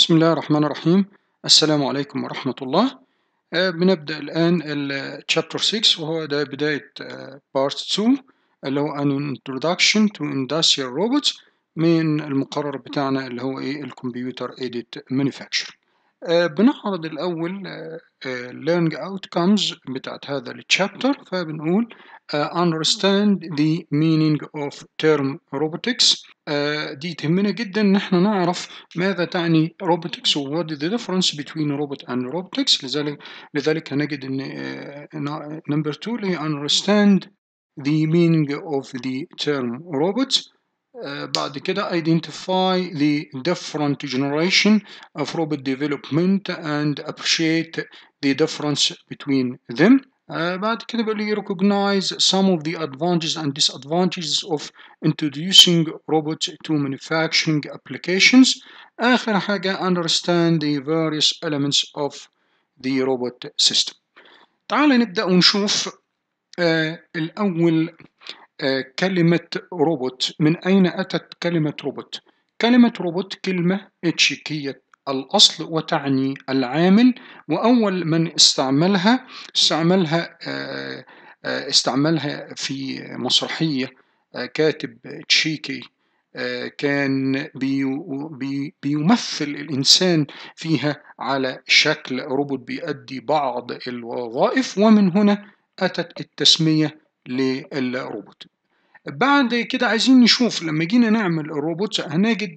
بسم الله الرحمن الرحيم السلام عليكم ورحمة الله بنبدأ الآن chapter 6 وهو ده بداية part 2 اللي هو an introduction to industrial robots من المقرر بتاعنا اللي هو ايه الكمبيوتر aided manufacturing eh, بنعرض الأول eh، learning outcomes بتاعت هذا chapter فبنقول eh، understand the meaning of term robotics آه، دي تهمنا جدا ان احنا نعرف ماذا تعني روبوتكس وات ذا ديفرنس بين روبوت اند روبوتكس لذلك لذلك هنجد ان نمبر 2 لي اندرستاند ذا مينينج اوف ذا تيرم روبوت بعد كده identify the different generation of robot development and appreciate the difference between them. بعد كده بيقول لي recognize some of the advantages and disadvantages of introducing robots to manufacturing applications آخر حاجة understand the various elements of the robot system تعال نبدأ ونشوف آه الأول آه كلمة روبوت من أين أتت كلمة روبوت؟ كلمة روبوت كلمة تشيكية الأصل وتعني العامل وأول من استعملها استعملها آه، آه، استعملها في مسرحية آه، كاتب تشيكي كان بيمثل الإنسان فيها على شكل روبوت بيؤدي بعض الوظائف ومن هنا أتت التسمية للروبوت بعد كده عايزين نشوف لما جينا نعمل الروبوت هنجد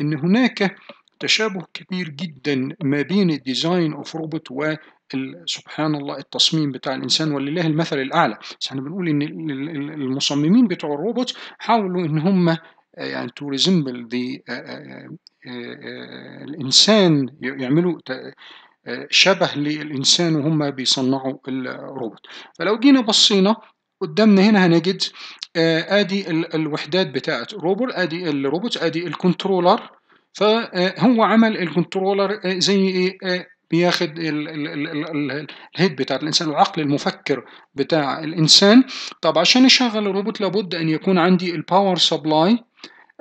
ان هناك تشابه كبير جدا ما بين الديزاين اوف روبوت و سبحان الله التصميم بتاع الانسان ولله المثل الاعلى بس احنا بنقول ان المصممين بتوع الروبوت حاولوا ان هم آه، يعني تو ريزمبل ذا الانسان يعملوا آه، شبه للانسان وهم بيصنعوا الروبوت فلو جينا بصينا قدامنا هنا هنجد آه، ادي الوحدات بتاعه روبوت ادي الروبوت ادي الكنترولر فهو عمل الكنترولر آه، زي ايه بياخد الهيد بتاع الانسان العقل المفكر بتاع الانسان طب عشان يشغل الروبوت لابد ان يكون عندي الباور سبلاي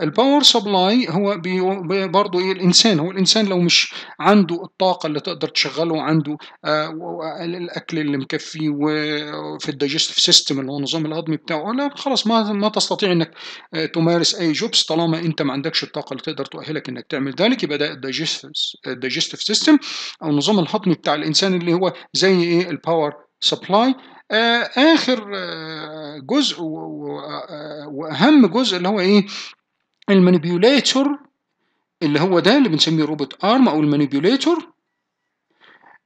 الباور سبلاي هو برضه ايه الانسان هو الانسان لو مش عنده الطاقه اللي تقدر تشغله عنده آه الاكل اللي مكفيه وفي الدايجستيف سيستم اللي هو النظام الهضمي بتاعه لا خلاص ما ما تستطيع انك آه، تمارس اي جوبس طالما انت ما عندكش الطاقه اللي تقدر تؤهلك انك تعمل ذلك يبقى ده الدايجستيف سيستم آه، او النظام الهضمي بتاع الانسان اللي هو زي ايه الباور آه، سبلاي آخر جزء وأهم جزء اللي هو إيه المانيبيوليتور اللي هو ده اللي بنسميه روبوت ارم او المانيبيوليتور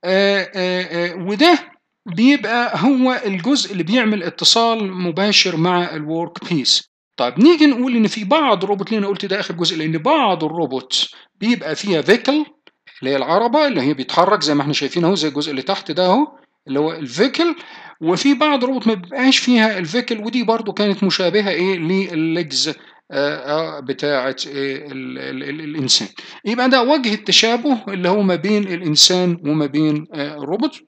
آه، آه، آه، وده بيبقى هو الجزء اللي بيعمل اتصال مباشر مع الورك بيس طيب نيجي نقول ان في بعض الروبوت اللي انا قلت ده اخر جزء لان بعض الروبوت بيبقى فيها فيكل اللي هي العربه اللي هي بيتحرك زي ما احنا شايفين اهو زي الجزء اللي تحت ده اهو اللي هو الفيكل وفي بعض الروبوت ما بيبقاش فيها الفيكل ودي برضو كانت مشابهه ايه للليجز آه، آه، بتاعة آه، الإنسان يبقى ده وجه التشابه اللي هو ما بين الإنسان وما بين الروبوت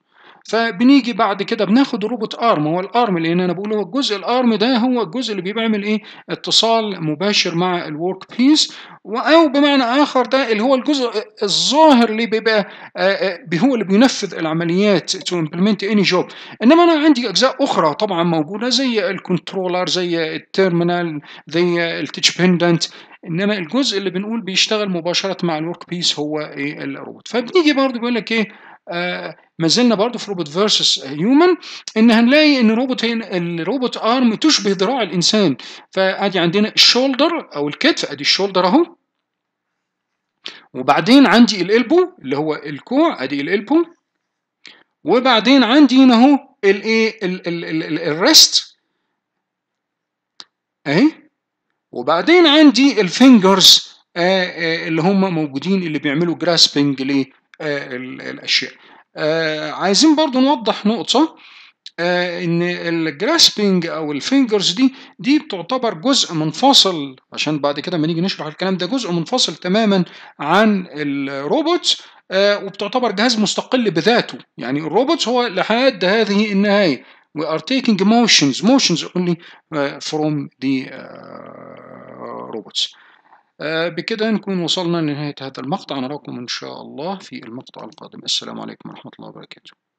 فبنيجي بعد كده بناخد الروبوت ارم هو الارم لان انا بقول هو الجزء الارم ده هو الجزء اللي بيعمل ايه اتصال مباشر مع الورك بيس او بمعنى اخر ده اللي هو الجزء الظاهر اللي بيبقى آه، آه، هو اللي بينفذ العمليات تو امبلمنت اني جوب انما انا عندي اجزاء اخرى طبعا موجوده زي الكنترولر زي التيرمينال زي التيتش بندنت انما الجزء اللي بنقول بيشتغل مباشره مع الورك بيس هو ايه الروبوت فبنيجي برضه بيقول لك ايه ما زلنا برضه في روبوت فيرسس هيومن ان هنلاقي ان روبوت هنا الروبوت ارم تشبه ذراع الانسان فادي عندنا الشولدر او الكتف ادي الشولدر اهو وبعدين عندي الالبو اللي هو الكوع ادي الالبو وبعدين عندي هنا اهو الايه الريست اهي وبعدين عندي الفينجرز آه، آه، اللي هم موجودين اللي بيعملوا جراسبنج آه، الاشياء آه، عايزين برضو نوضح نقطه آه، ان الجراسبنج او الفينجرز دي دي بتعتبر جزء منفصل عشان بعد كده ما نيجي نشرح الكلام ده جزء منفصل تماما عن الروبوت وبتعتبر جهاز مستقل بذاته يعني الروبوت هو لحد هذه النهايه we are taking motions motions only from the robots آه، بكده نكون وصلنا لنهاية هذا المقطع نراكم إن شاء الله في المقطع القادم السلام عليكم ورحمة الله وبركاته